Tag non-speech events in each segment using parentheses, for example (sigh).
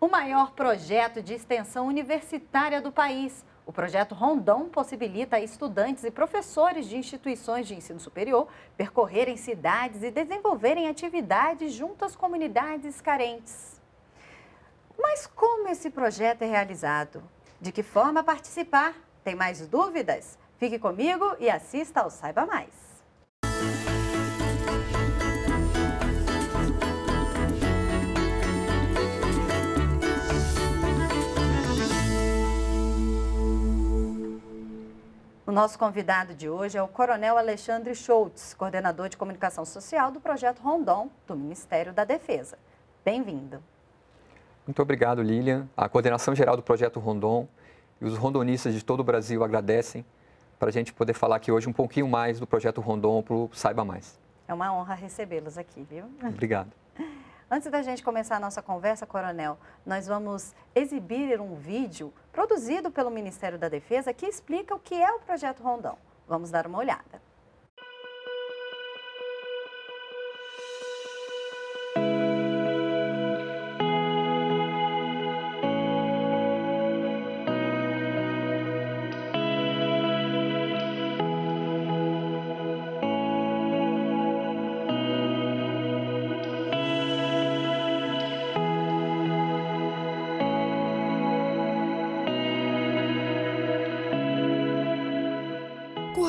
o maior projeto de extensão universitária do país. O projeto Rondon possibilita estudantes e professores de instituições de ensino superior percorrerem cidades e desenvolverem atividades junto às comunidades carentes. Mas como esse projeto é realizado? De que forma participar? Tem mais dúvidas? Fique comigo e assista ao Saiba Mais. O nosso convidado de hoje é o Coronel Alexandre Schultz, coordenador de comunicação social do projeto Rondon do Ministério da Defesa. Bem-vindo. Muito obrigado, Lilian. A coordenação geral do projeto Rondon e os rondonistas de todo o Brasil agradecem para a gente poder falar aqui hoje um pouquinho mais do projeto Rondon para o Saiba Mais. É uma honra recebê-los aqui, viu? Obrigado. Antes da gente começar a nossa conversa, Coronel, nós vamos exibir um vídeo produzido pelo Ministério da Defesa que explica o que é o Projeto Rondão. Vamos dar uma olhada.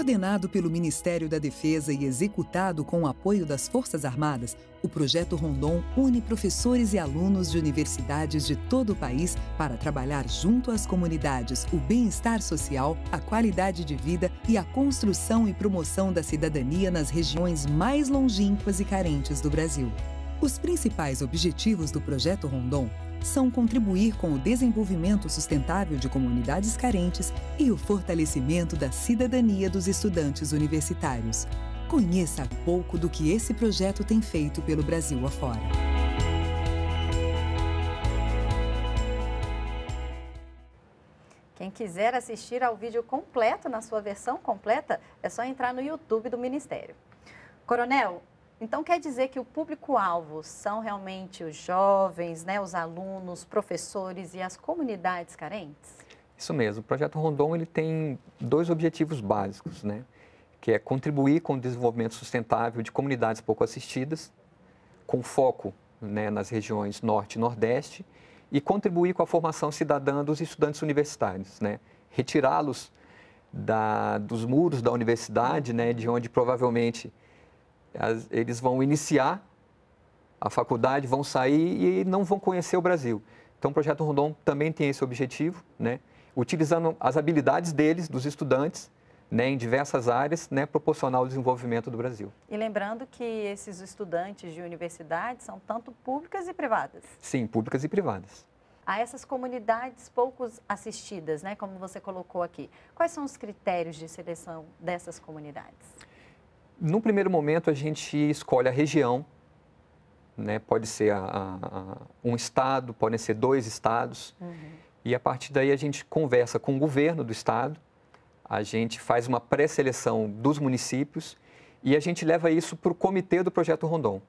Coordenado pelo Ministério da Defesa e executado com o apoio das Forças Armadas, o Projeto Rondon une professores e alunos de universidades de todo o país para trabalhar junto às comunidades o bem-estar social, a qualidade de vida e a construção e promoção da cidadania nas regiões mais longínquas e carentes do Brasil. Os principais objetivos do Projeto Rondon são contribuir com o desenvolvimento sustentável de comunidades carentes e o fortalecimento da cidadania dos estudantes universitários. Conheça pouco do que esse projeto tem feito pelo Brasil afora. Quem quiser assistir ao vídeo completo, na sua versão completa, é só entrar no YouTube do Ministério. Coronel, então, quer dizer que o público-alvo são realmente os jovens, né, os alunos, professores e as comunidades carentes? Isso mesmo. O Projeto Rondon ele tem dois objetivos básicos, né? que é contribuir com o desenvolvimento sustentável de comunidades pouco assistidas, com foco né, nas regiões Norte e Nordeste, e contribuir com a formação cidadã dos estudantes universitários, né? retirá-los dos muros da universidade, né, de onde provavelmente eles vão iniciar a faculdade, vão sair e não vão conhecer o Brasil. Então, o Projeto Rondon também tem esse objetivo, né? utilizando as habilidades deles, dos estudantes, né, em diversas áreas, né, proporcionar o desenvolvimento do Brasil. E lembrando que esses estudantes de universidades são tanto públicas e privadas. Sim, públicas e privadas. A essas comunidades poucos assistidas, né, como você colocou aqui, quais são os critérios de seleção dessas comunidades? no primeiro momento, a gente escolhe a região, né? pode ser a, a, um estado, podem ser dois estados, uhum. e a partir daí a gente conversa com o governo do estado, a gente faz uma pré-seleção dos municípios e a gente leva isso para o comitê do Projeto Rondon.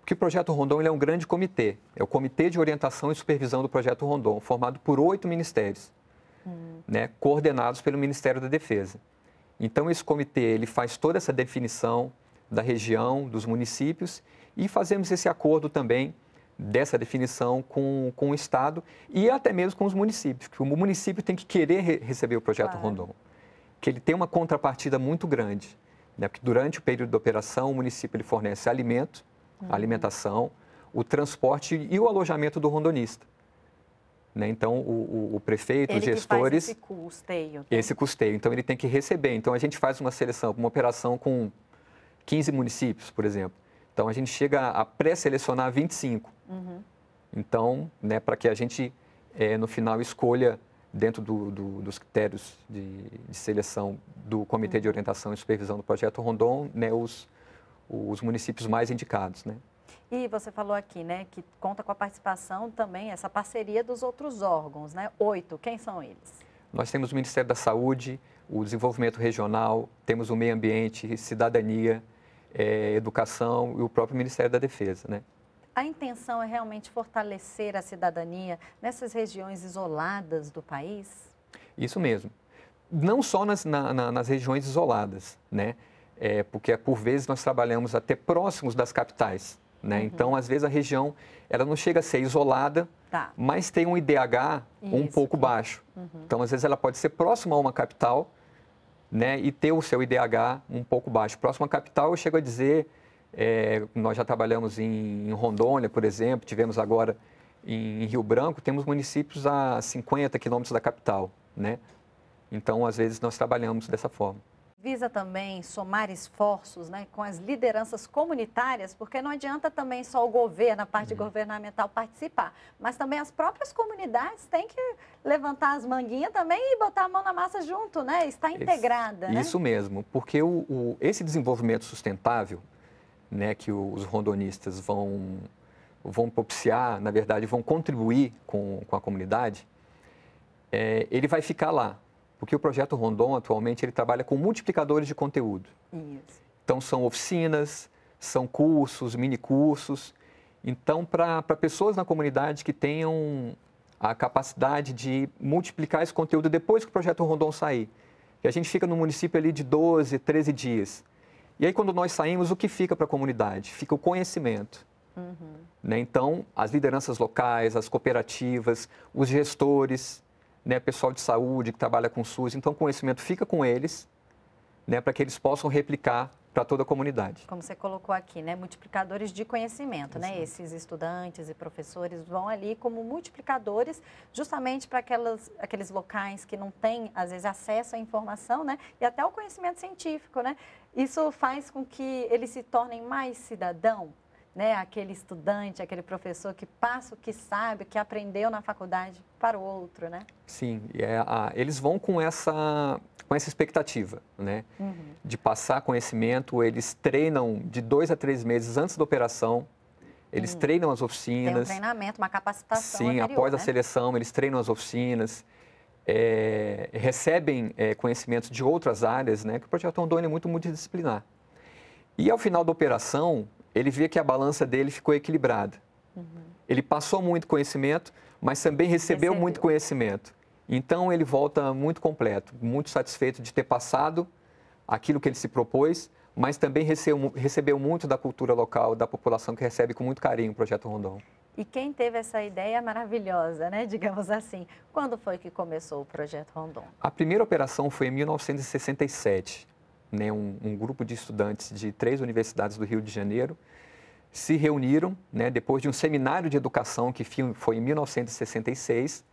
Porque o Projeto Rondon é um grande comitê, é o Comitê de Orientação e Supervisão do Projeto Rondon, formado por oito ministérios, uhum. né? coordenados pelo Ministério da Defesa. Então esse comitê ele faz toda essa definição da região, dos municípios e fazemos esse acordo também dessa definição com, com o Estado e até mesmo com os municípios, que o município tem que querer re receber o projeto claro. Rondon, que ele tem uma contrapartida muito grande, né? porque durante o período da operação o município ele fornece alimento, uhum. alimentação, o transporte e o alojamento do rondonista. Né? Então, o, o, o prefeito, ele os gestores. esse custeio. Tá? Esse custeio. Então, ele tem que receber. Então, a gente faz uma seleção, uma operação com 15 municípios, por exemplo. Então, a gente chega a pré-selecionar 25. Uhum. Então, né, para que a gente, é, no final, escolha dentro do, do, dos critérios de, de, seleção do Comitê uhum. de Orientação e Supervisão do Projeto Rondon, né, os, os municípios mais indicados, né? E você falou aqui, né, que conta com a participação também, essa parceria dos outros órgãos, né? Oito, quem são eles? Nós temos o Ministério da Saúde, o Desenvolvimento Regional, temos o Meio Ambiente, Cidadania, é, Educação e o próprio Ministério da Defesa, né? A intenção é realmente fortalecer a cidadania nessas regiões isoladas do país? Isso mesmo. Não só nas, na, na, nas regiões isoladas, né? É, porque por vezes nós trabalhamos até próximos das capitais, né? Uhum. Então, às vezes, a região ela não chega a ser isolada, tá. mas tem um IDH Isso. um pouco baixo. Uhum. Então, às vezes, ela pode ser próxima a uma capital né, e ter o seu IDH um pouco baixo. Próxima à capital, eu chego a dizer, é, nós já trabalhamos em, em, Rondônia, por exemplo, tivemos agora em, em Rio Branco, temos municípios a 50 quilômetros da capital. Né? Então, às vezes, nós trabalhamos dessa forma visa também somar esforços né, com as lideranças comunitárias, porque não adianta também só o governo, a parte uhum. governamental participar, mas também as próprias comunidades têm que levantar as manguinhas também e botar a mão na massa junto, né? Estar integrada. Isso, né? isso mesmo, porque o, o, esse desenvolvimento sustentável né, que os rondonistas vão, vão propiciar, na verdade, vão contribuir com, com a comunidade, é, ele vai ficar lá, o que o projeto Rondon atualmente ele trabalha com multiplicadores de conteúdo. Isso. Então são oficinas, são cursos, mini cursos. Então para pessoas na comunidade que tenham a capacidade de multiplicar esse conteúdo depois que o projeto Rondon sair. E a gente fica no município ali de 12, 13 dias. E aí quando nós saímos, o que fica para a comunidade? Fica o conhecimento. Uhum. Né? Então, as lideranças locais, as cooperativas, os gestores, né, pessoal de saúde que trabalha com o SUS. Então, o conhecimento fica com eles, né, para que eles possam replicar para toda a comunidade. Como você colocou aqui, né, multiplicadores de conhecimento, né? Exato. né? Esses estudantes e professores vão ali como multiplicadores, justamente para aquelas aqueles locais que não têm às vezes acesso à informação, né? E até o conhecimento científico, né? Isso faz com que eles se tornem mais cidadão, né, aquele estudante, aquele professor que passa o que sabe, que aprendeu na faculdade para o outro, né? Sim, é, eles vão com essa, com essa expectativa, né? Uhum. De passar conhecimento, eles treinam de dois a três meses antes da operação, eles uhum. treinam as oficinas. Tem um treinamento, uma capacitação Sim, anterior, após né? a seleção, eles treinam as oficinas, é, recebem é, conhecimentos de outras áreas, né? Que o projeto Rondônia é muito multidisciplinar. E ao final da operação, ele via que a balança dele ficou equilibrada. Uhum. Ele passou muito conhecimento, mas também recebeu, recebeu muito conhecimento. Então ele volta muito completo, muito satisfeito de ter passado aquilo que ele se propôs, mas também recebeu, recebeu muito da cultura local, da população que recebe com muito carinho o projeto Rondon. E quem teve essa ideia maravilhosa, né? Digamos assim. Quando foi que começou o projeto Rondon? A primeira operação foi em 1967 né, um, um, grupo de estudantes de três universidades do Rio de Janeiro se reuniram né, depois de um seminário de educação que foi em 1966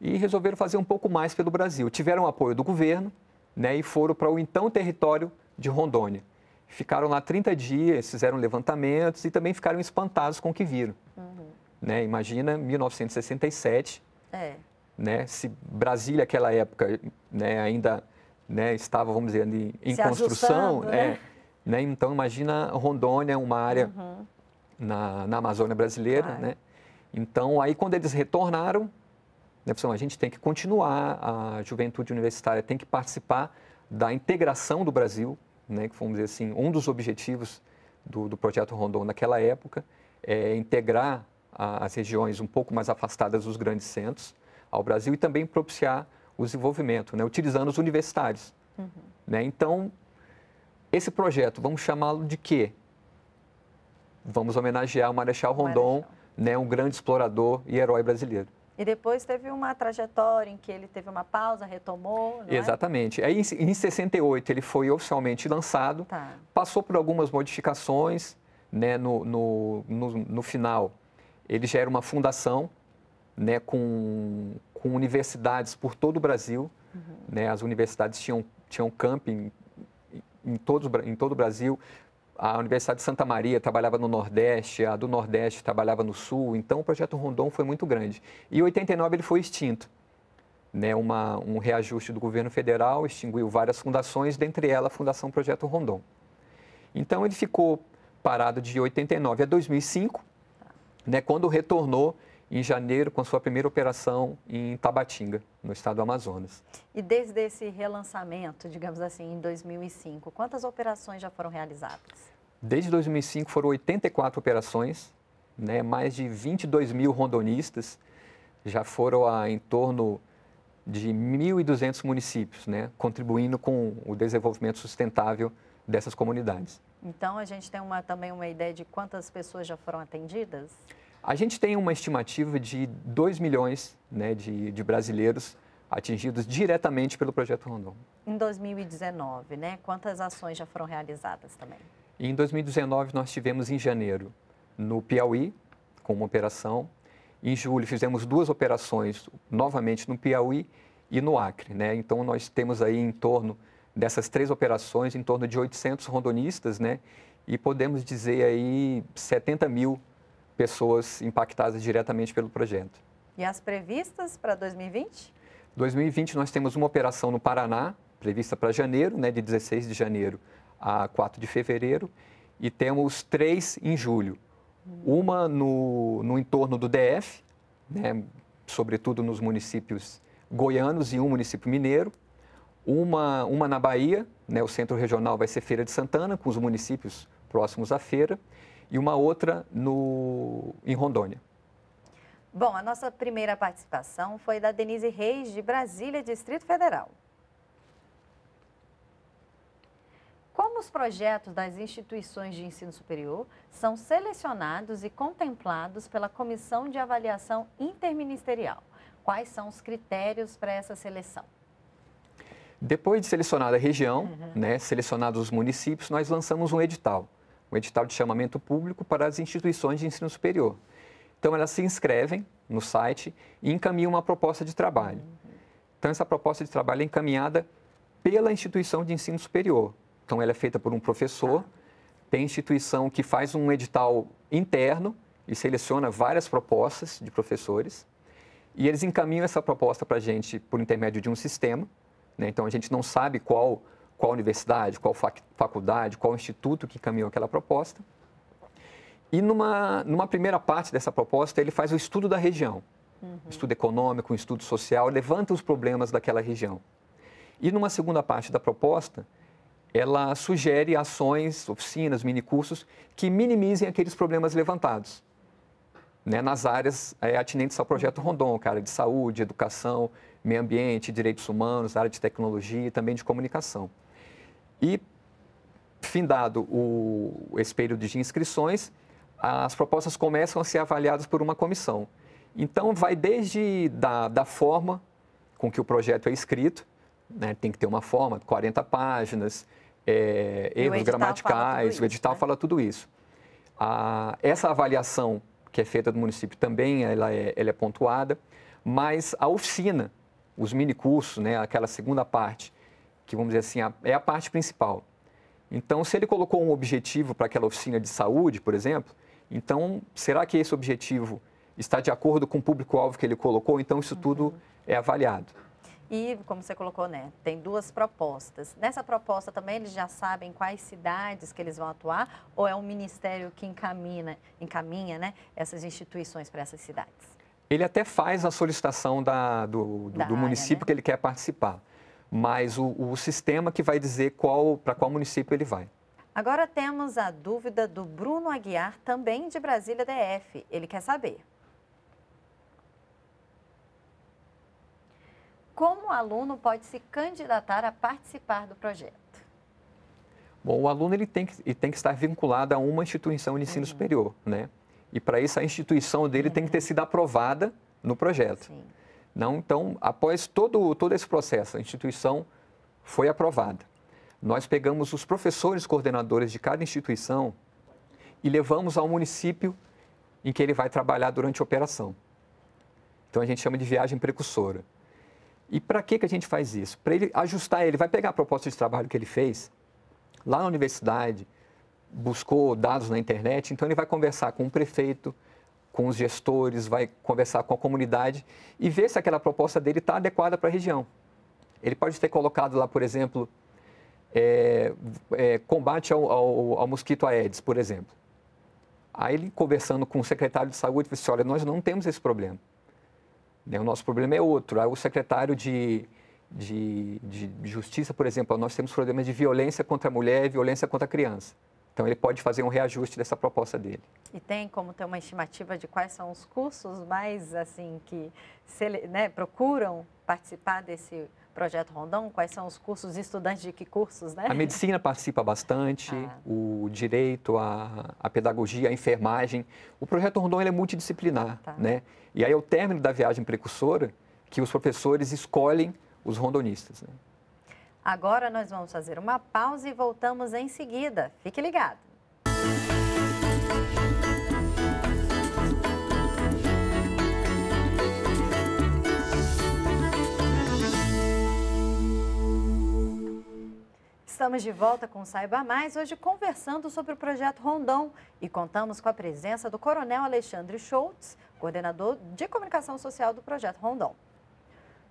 e resolveram fazer um pouco mais pelo Brasil. Tiveram apoio do governo né, e foram para o então território de Rondônia. Ficaram lá 30 dias, fizeram levantamentos e também ficaram espantados com o que viram. Uhum. Né, imagina 1967, é. né, se Brasília, aquela época, né, ainda né, estava, vamos dizer, em, construção. É, né? né? Então, imagina Rondônia, uma área uhum. na, na Amazônia brasileira. Claro. Né? Então, aí quando eles retornaram, né, assim, a gente tem que continuar, a juventude universitária tem que participar da integração do Brasil, né, que vamos dizer assim, um dos objetivos do, do projeto Rondon naquela época é integrar a, as regiões um pouco mais afastadas dos grandes centros ao Brasil e também propiciar o desenvolvimento, né? utilizando os universitários. Uhum. Né? Então, esse projeto, vamos chamá-lo de quê? Vamos homenagear o Marechal Rondon, Marechal. Né? um grande explorador e herói brasileiro. E depois teve uma trajetória em que ele teve uma pausa, retomou. É? Exatamente. É? Aí em 68 ele foi oficialmente lançado, tá. passou por algumas modificações, né? no, no, no, no final ele já era uma fundação, né, com, com universidades por todo o Brasil. Uhum. Né? As universidades tinham, tinham camping em, todos, em todo o Brasil. A Universidade de Santa Maria trabalhava no Nordeste, a do Nordeste trabalhava no Sul. Então, o projeto Rondon foi muito grande. E em 89 ele foi extinto. Né, uma, um reajuste do governo federal extinguiu várias fundações, dentre elas a Fundação Projeto Rondon. Então ele ficou parado de 89 a 2005, tá. né, quando retornou em janeiro com sua primeira operação em Tabatinga, no estado do Amazonas. E desde esse relançamento, digamos assim, em 2005, quantas operações já foram realizadas? Desde 2005 foram 84 operações, né? mais de 22 mil rondonistas, já foram a, em torno de 1.200 municípios, né? contribuindo com o desenvolvimento sustentável dessas comunidades. Então, a gente tem uma, também uma ideia de quantas pessoas já foram atendidas? A gente tem uma estimativa de 2 milhões né, de, de brasileiros atingidos diretamente pelo projeto Rondon. Em 2019, né? Quantas ações já foram realizadas também? Em 2019, nós tivemos em janeiro no Piauí, com uma operação. Em julho, fizemos duas operações novamente no Piauí e no Acre. Né? Então, nós temos aí em torno dessas três operações, em torno de 800 rondonistas, né? e podemos dizer aí 70 mil pessoas impactadas diretamente pelo projeto. E as previstas para 2020? 2020 nós temos uma operação no Paraná, prevista para janeiro, né, de 16 de janeiro a 4 de fevereiro, e temos três em julho. Uma no, no entorno do DF, né, sobretudo nos municípios goianos e um município mineiro. Uma, uma na Bahia, né, o centro regional vai ser Feira de Santana, com os municípios próximos à feira e uma outra no, em Rondônia. Bom, a nossa primeira participação foi da Denise Reis, de Brasília, Distrito Federal. Como os projetos das instituições de ensino superior são selecionados e contemplados pela Comissão de Avaliação Interministerial? Quais são os critérios para essa seleção? Depois de selecionada a região, uhum. né, selecionados os municípios, nós lançamos um edital um edital de chamamento público para as instituições de ensino superior. Então, elas se inscrevem no site e encaminham uma proposta de trabalho. Então, essa proposta de trabalho é encaminhada pela instituição de ensino superior. Então, ela é feita por um professor, tem instituição que faz um edital interno e seleciona várias propostas de professores, e eles encaminham essa proposta para a gente por intermédio de um sistema. Né? Então, a gente não sabe qual qual universidade, qual faculdade, qual instituto que caminhou aquela proposta. E numa, numa primeira parte dessa proposta, ele faz o estudo da região. Uhum. Estudo econômico, estudo social, levanta os problemas daquela região. E numa segunda parte da proposta, ela sugere ações, oficinas, minicursos que minimizem aqueles problemas levantados. Né, nas áreas é, atinentes ao projeto Rondon, cara, é de saúde, educação, meio ambiente, direitos humanos, área de tecnologia e também de comunicação. E, findado o, esse período de inscrições, as propostas começam a ser avaliadas por uma comissão. Então, vai desde da, da forma com que o projeto é escrito, né? tem que ter uma forma, 40 páginas, é, erros gramaticais, o edital né? fala tudo isso. A, essa avaliação que é feita do município também ela é, ela é pontuada, mas a oficina, os minicursos, né, aquela segunda parte, que vamos dizer assim, a, é a parte principal. Então, se ele colocou um objetivo para aquela oficina de saúde, por exemplo, então será que esse objetivo está de acordo com o público-alvo que ele colocou? Então, isso uhum. tudo é avaliado. E, como você colocou, né, tem duas propostas. Nessa proposta também eles já sabem quais cidades que eles vão atuar ou é o ministério que encamina, encaminha né, essas instituições para essas cidades? Ele até faz a solicitação da, do, do, da do área, município né? que ele quer participar mas o, o sistema que vai dizer qual para qual município ele vai. Agora temos a dúvida do Bruno Aguiar, também de Brasília DF. Ele quer saber. Como o aluno pode se candidatar a participar do projeto? Bom, o aluno ele tem, que, ele tem que estar vinculado a uma instituição de ensino uhum. superior, né? E para isso a instituição dele uhum. tem que ter uhum. sido aprovada no projeto. Sim. Não, então, após todo, todo esse processo, a instituição foi aprovada. Nós pegamos os professores coordenadores de cada instituição e levamos ao município em que ele vai trabalhar durante a operação. Então, a gente chama de viagem precursora. E para que, que a gente faz isso? Para ele ajustar, ele vai pegar a proposta de trabalho que ele fez lá na universidade, buscou dados na internet, então ele vai conversar com o prefeito, com os gestores, vai conversar com a comunidade e ver se aquela proposta dele está adequada para a região. Ele pode ter colocado lá, por exemplo, é, é, combate ao, ao, ao, mosquito Aedes, por exemplo. Aí ele, conversando com o secretário de saúde, disse, assim, olha, nós não temos esse problema. Né? O nosso problema é outro. Aí o secretário de, de, de justiça, por exemplo, nós temos problemas de violência contra a mulher e violência contra a criança. Então, ele pode fazer um reajuste dessa proposta dele. E tem como ter uma estimativa de quais são os cursos mais, assim, que se, né, procuram participar desse projeto Rondon? Quais são os cursos, estudantes de que cursos, né? A medicina participa bastante, ah. o direito, a, a, pedagogia, a enfermagem. O projeto Rondon é multidisciplinar, tá. né? E aí, ao é término da viagem precursora, que os professores escolhem os rondonistas, né? Agora nós vamos fazer uma pausa e voltamos em seguida. Fique ligado. Estamos de volta com Saiba Mais, hoje conversando sobre o projeto Rondon e contamos com a presença do Coronel Alexandre Schultz, coordenador de comunicação social do projeto Rondon.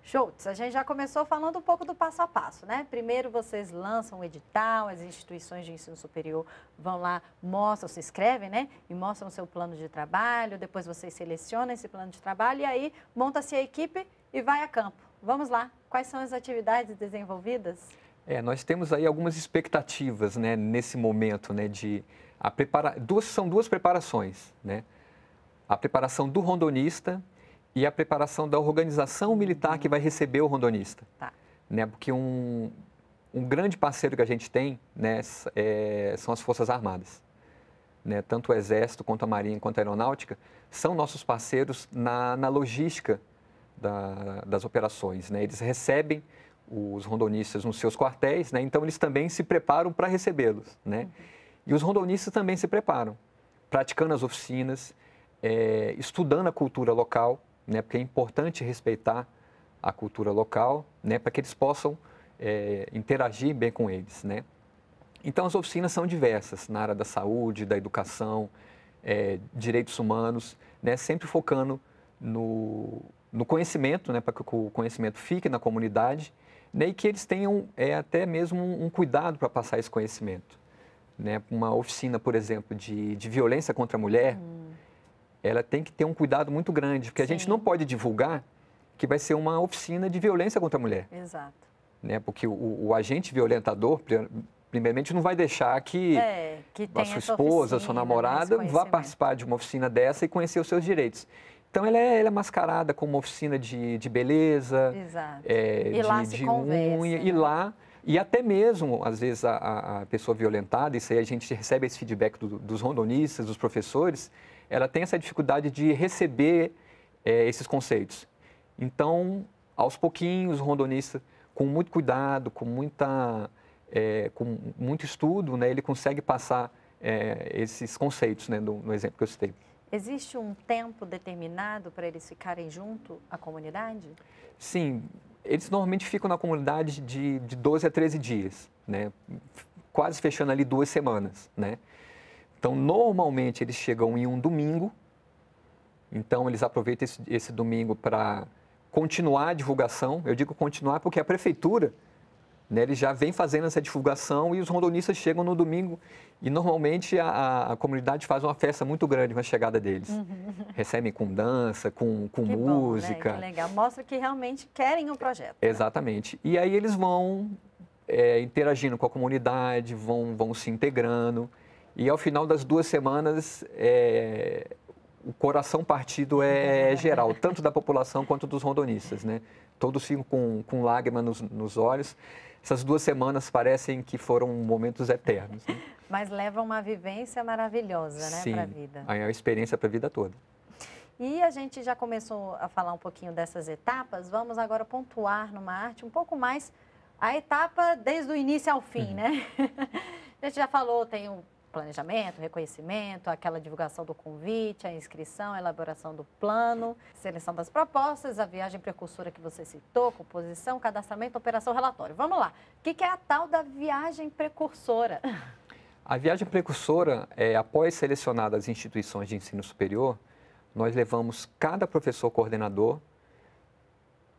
Schultz, a gente já começou falando um pouco do passo a passo, né? Primeiro vocês lançam o edital, as instituições de ensino superior vão lá, mostram, se inscrevem, né? E mostram o seu plano de trabalho, depois vocês selecionam esse plano de trabalho e aí monta-se a equipe e vai a campo. Vamos lá, quais são as atividades desenvolvidas? É, nós temos aí algumas expectativas, né, nesse momento, né, de a prepara... duas, são duas preparações, né? A preparação do rondonista e a preparação da organização militar que vai receber o rondonista. Tá. Né? Porque um, um grande parceiro que a gente tem né, é, são as Forças Armadas. Né? Tanto o Exército, quanto a Marinha, quanto a Aeronáutica, são nossos parceiros na, na logística da, das operações. Né? Eles recebem os rondonistas nos seus quartéis, né? então eles também se preparam para recebê-los. Né? E os rondonistas também se preparam, praticando as oficinas, é, estudando a cultura local, né? Porque é importante respeitar a cultura local, né? Para que eles possam é, interagir bem com eles, né? Então, as oficinas são diversas na área da saúde, da educação, é, direitos humanos, né? Sempre focando no, no conhecimento, né? Para que o conhecimento fique na comunidade né, e que eles tenham é, até mesmo um, cuidado para passar esse conhecimento. Né? Uma oficina, por exemplo, de, de violência contra a mulher, hum ela tem que ter um cuidado muito grande, porque Sim. a gente não pode divulgar que vai ser uma oficina de violência contra a mulher. Exato. Né? Porque o, o agente violentador, primeiramente, não vai deixar que, é, que a sua esposa, oficina, a sua né, namorada vá participar de uma oficina dessa e conhecer os seus direitos. Então ela é, ela é, mascarada como uma oficina de, de beleza, é, e de, lá de conversa, unha, né? e lá. E até mesmo, às vezes, a, a, pessoa violentada, isso aí a gente recebe esse feedback do, dos rondonistas, dos professores, ela tem essa dificuldade de receber é, esses conceitos. Então, aos pouquinhos, o rondonista, com muito cuidado, com, muita, é, com muito estudo, né, ele consegue passar é, esses conceitos, né, no, no, exemplo que eu citei. Existe um tempo determinado para eles ficarem junto à comunidade? Sim, eles normalmente ficam na comunidade de, de 12 a 13 dias, né, quase fechando ali duas semanas, né? Então, normalmente eles chegam em um domingo, então eles aproveitam esse, esse domingo para continuar a divulgação. Eu digo continuar porque a prefeitura né, eles já vem fazendo essa divulgação e os rondonistas chegam no domingo e normalmente a, a comunidade faz uma festa muito grande com a chegada deles. Uhum. Recebem com dança, com, com que música. Bom, né? Que legal, mostra que realmente querem o projeto. Né? Exatamente. Né? E aí eles vão é, interagindo com a comunidade, vão, vão se integrando. E ao final das duas semanas, é, o coração partido é geral, tanto da população quanto dos rondonistas. Né? Todos ficam com, com lágrima nos, nos olhos. Essas duas semanas parecem que foram momentos eternos. Né? Mas levam uma vivência maravilhosa né, para a vida. É uma experiência para a vida toda. E a gente já começou a falar um pouquinho dessas etapas, vamos agora pontuar numa arte um pouco mais a etapa desde o início ao fim, uhum. né? (laughs) A gente já falou, tem o planejamento, reconhecimento, aquela divulgação do convite, a inscrição, a elaboração do plano, seleção das propostas, a viagem precursora que você citou, composição, cadastramento, operação, relatório. Vamos lá. O que é a tal da viagem precursora? (laughs) A viagem precursora é, após selecionar as instituições de ensino superior, nós levamos cada professor coordenador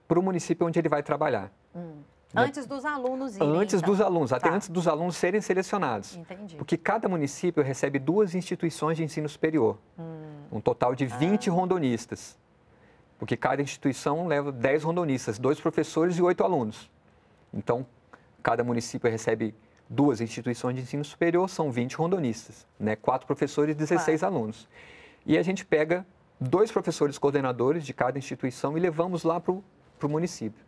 para o município onde ele vai trabalhar. Hum. Né? Antes dos alunos irem, Antes então. dos alunos, até tá. antes dos alunos serem selecionados. Entendi. Porque cada município recebe duas instituições de ensino superior, hum. um total de 20 ah. rondonistas. Porque cada instituição leva 10 rondonistas, dois professores e oito alunos. Então, cada município recebe duas instituições de ensino superior, são 20 rondonistas, né? quatro professores e 16 alunos. E a gente pega dois professores coordenadores de cada instituição e levamos lá para o município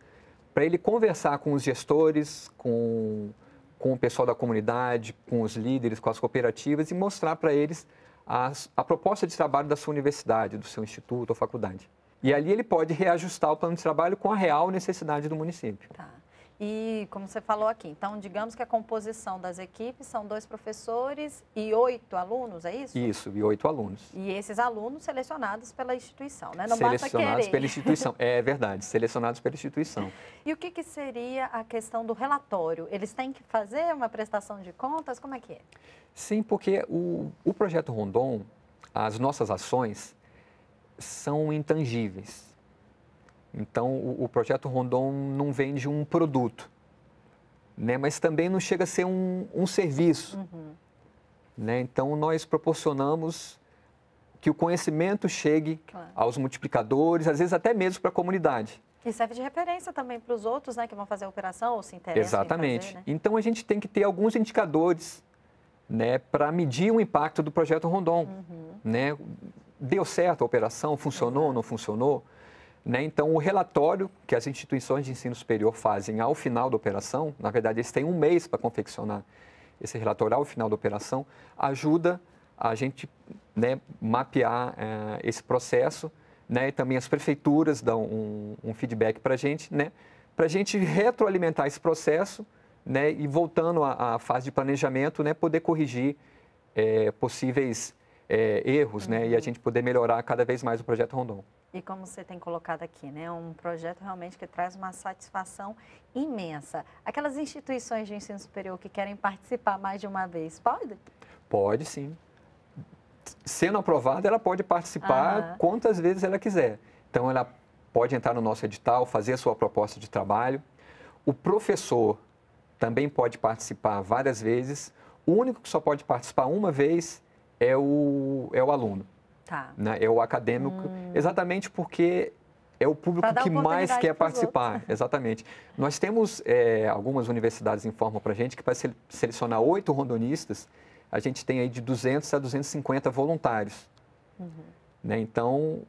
para ele conversar com os gestores, com, com o pessoal da comunidade, com os líderes, com as cooperativas e mostrar para eles as, a proposta de trabalho da sua universidade, do seu instituto ou faculdade. E ali ele pode reajustar o plano de trabalho com a real necessidade do município. Tá. E, como você falou aqui, então, digamos que a composição das equipes são dois professores e oito alunos, é isso? Isso, e oito alunos. E esses alunos selecionados pela instituição, né? Não selecionados pela instituição, (laughs) é verdade, selecionados pela instituição. E o que, que seria a questão do relatório? Eles têm que fazer uma prestação de contas? Como é que é? Sim, porque o, o projeto Rondon, as nossas ações, são intangíveis. Então, o, o projeto Rondon não vende um produto, né? mas também não chega a ser um, um serviço. Uhum. Né? Então, nós proporcionamos que o conhecimento chegue claro. aos multiplicadores, às vezes até mesmo para a comunidade. E serve de referência também para os outros né, que vão fazer a operação ou se interessam. Exatamente. Fazer, né? Então a gente tem que ter alguns indicadores né, para medir o impacto do projeto Rondon. Uhum. Né? Deu certo a operação? Funcionou? ou Não funcionou? Né? Então, o relatório que as instituições de ensino superior fazem ao final da operação, na verdade, eles têm um mês para confeccionar esse relatório ao final da operação, ajuda a gente né, mapear eh, esse processo né, e também as prefeituras dão um, um feedback para a gente, né, para a gente retroalimentar esse processo né, e voltando à, à fase de planejamento, né, poder corrigir eh, possíveis é, erros, uhum. né? E a gente poder melhorar cada vez mais o projeto Rondon. E como você tem colocado aqui, né? Um projeto realmente que traz uma satisfação imensa. Aquelas instituições de ensino superior que querem participar mais de uma vez, pode? Pode sim. Sendo aprovada, ela pode participar uhum. quantas vezes ela quiser. Então, ela pode entrar no nosso edital, fazer a sua proposta de trabalho. O professor também pode participar várias vezes. O único que só pode participar uma vez é o, é o aluno. Tá. Né? É o acadêmico, hum. exatamente porque é o público que mais quer participar. Outros. (laughs) Exatamente. Nós temos é, algumas universidades informam para a gente que para selecionar oito rondonistas, a gente tem aí de 200 a 250 voluntários. Uhum. Né? Então,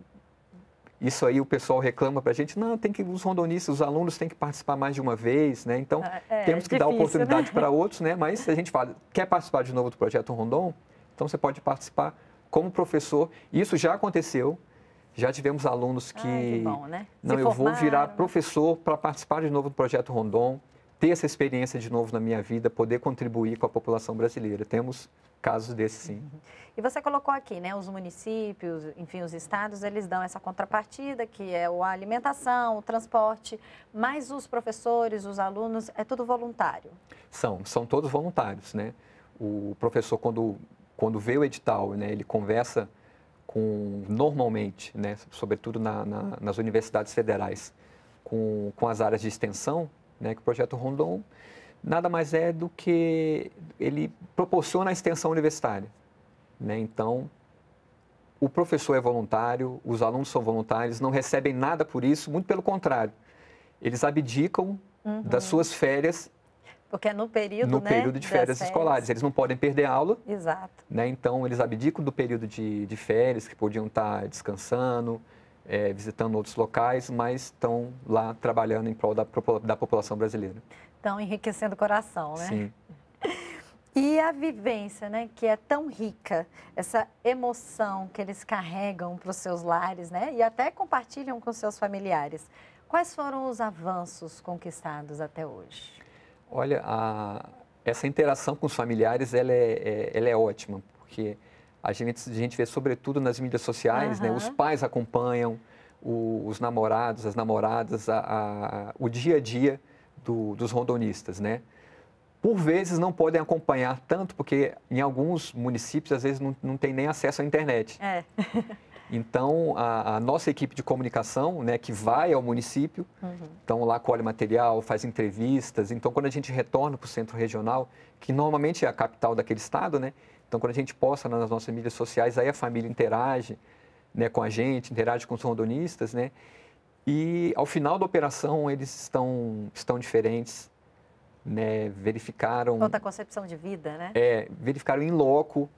isso aí o pessoal reclama para a gente, não, tem que os rondonistas, os alunos têm que participar mais de uma vez, né? Então, ah, é, temos que é difícil, dar né? oportunidade né? para (laughs) outros, né? Mas a gente fala, quer participar de novo do projeto Rondon? Então você pode participar como professor. Isso já aconteceu. Já tivemos alunos que, Ai, que bom, né? não, Se eu formaram. vou virar né? professor para participar de novo do projeto Rondon, ter essa experiência de novo na minha vida, poder contribuir com a população brasileira. Temos casos desses sim. Uhum. E você colocou aqui, né, os municípios, enfim, os estados, eles dão essa contrapartida, que é a alimentação, o transporte, mas os professores, os alunos, é tudo voluntário? São, são todos voluntários, né? O professor, quando quando vê o edital, né, ele conversa com, normalmente, né, sobretudo na, na, nas universidades federais, com, com as áreas de extensão, né, que o projeto Rondon nada mais é do que ele proporciona a extensão universitária. Né? Então, o professor é voluntário, os alunos são voluntários, não recebem nada por isso, muito pelo contrário. Eles abdicam uhum. das suas férias porque é no período, No né, período de férias, férias, escolares. Eles não podem perder aula. Exato. Né? Então, eles abdicam do período de, de férias, que podiam estar descansando, é, visitando outros locais, mas estão lá trabalhando em prol da, da população brasileira. Estão enriquecendo o coração, né? Sim. (laughs) E a vivência, né, que é tão rica, essa emoção que eles carregam para os seus lares, né, e até compartilham com seus familiares. Quais foram os avanços conquistados até hoje? Olha, a, essa interação com os familiares ela é, é, ela é ótima, porque a gente, a gente vê sobretudo nas mídias sociais, uhum. né? Os pais acompanham, o, os namorados, as namoradas, a, a, o dia a dia do, dos rondonistas, né? Por vezes não podem acompanhar tanto, porque em alguns municípios, às vezes, não, não tem nem acesso à internet. É. (laughs) Então, a, a, nossa equipe de comunicação, né, que vai ao município, uhum. então lá colhe material, faz entrevistas. Então, quando a gente retorna para o centro regional, que normalmente é a capital daquele estado, né? Então, quando a gente posta nas nossas mídias sociais, aí a família interage né, com a gente, interage com os rondonistas, né? E ao final da operação, eles estão, estão diferentes, né? Verificaram... Outra concepção de vida, né? É, verificaram em loco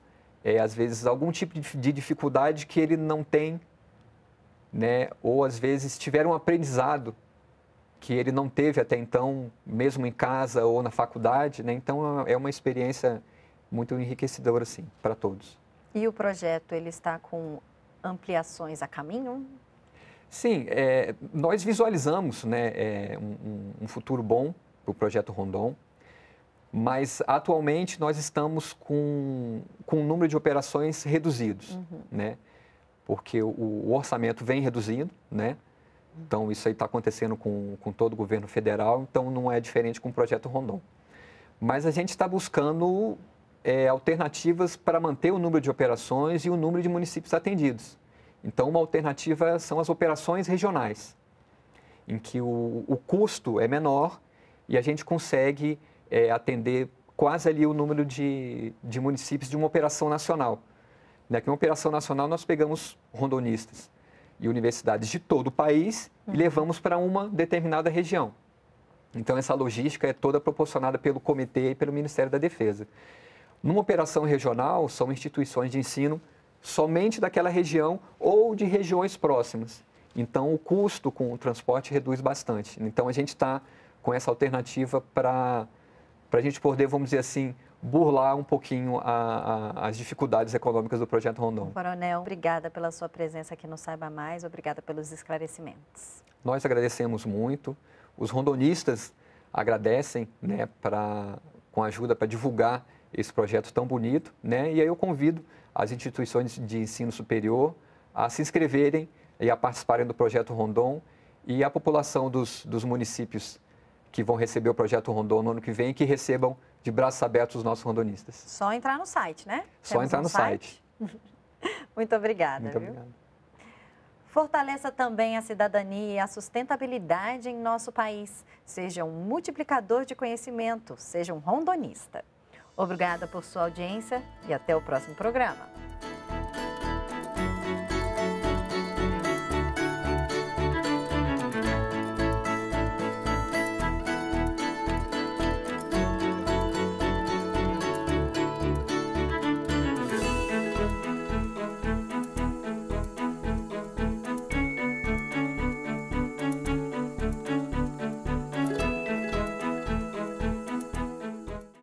é, às vezes, algum tipo de dificuldade que ele não tem, né? ou às vezes tiveram um aprendizado que ele não teve até então, mesmo em casa ou na faculdade, né? Então é uma experiência muito enriquecedora assim para todos. E o projeto ele está com ampliações a caminho? Sim, é, nós visualizamos né, é, um, um, futuro bom para o projeto Rondon. Mas, atualmente, nós estamos com, com um número de operações reduzidos, uhum. né? Porque o, o, orçamento vem reduzindo, né? Então, isso aí está acontecendo com, com todo o governo federal, então não é diferente com o projeto Rondon. Mas a gente está buscando é, alternativas para manter o número de operações e o número de municípios atendidos. Então, uma alternativa são as operações regionais, em que o, o custo é menor e a gente consegue é, atender quase ali o número de, de municípios de uma operação nacional. Né? Que uma operação nacional nós pegamos rondonistas e universidades de todo o país e uhum. levamos para uma determinada região. Então, essa logística é toda proporcionada pelo Comitê e pelo Ministério da Defesa. Numa operação regional, são instituições de ensino somente daquela região ou de regiões próximas. Então, o custo com o transporte reduz bastante. Então, a gente está com essa alternativa para para a gente poder, vamos dizer assim, burlar um pouquinho a, a, as dificuldades econômicas do projeto Rondon. Coronel, obrigada pela sua presença aqui no Saiba Mais, obrigada pelos esclarecimentos. Nós agradecemos muito. Os rondonistas agradecem né, pra, com ajuda para divulgar esse projeto tão bonito. Né? E aí eu convido as instituições de ensino superior a se inscreverem e a participarem do projeto Rondon e a população dos, dos municípios que vão receber o projeto Rondon no ano que vem, e que recebam de braços abertos os nossos rondonistas. Só entrar no site, né? Só Temos entrar um no site. site. (laughs) Muito obrigada. Muito obrigada. Fortaleça também a cidadania e a sustentabilidade em nosso país. Seja um multiplicador de conhecimento, seja um rondonista. Obrigada por sua audiência e até o próximo programa.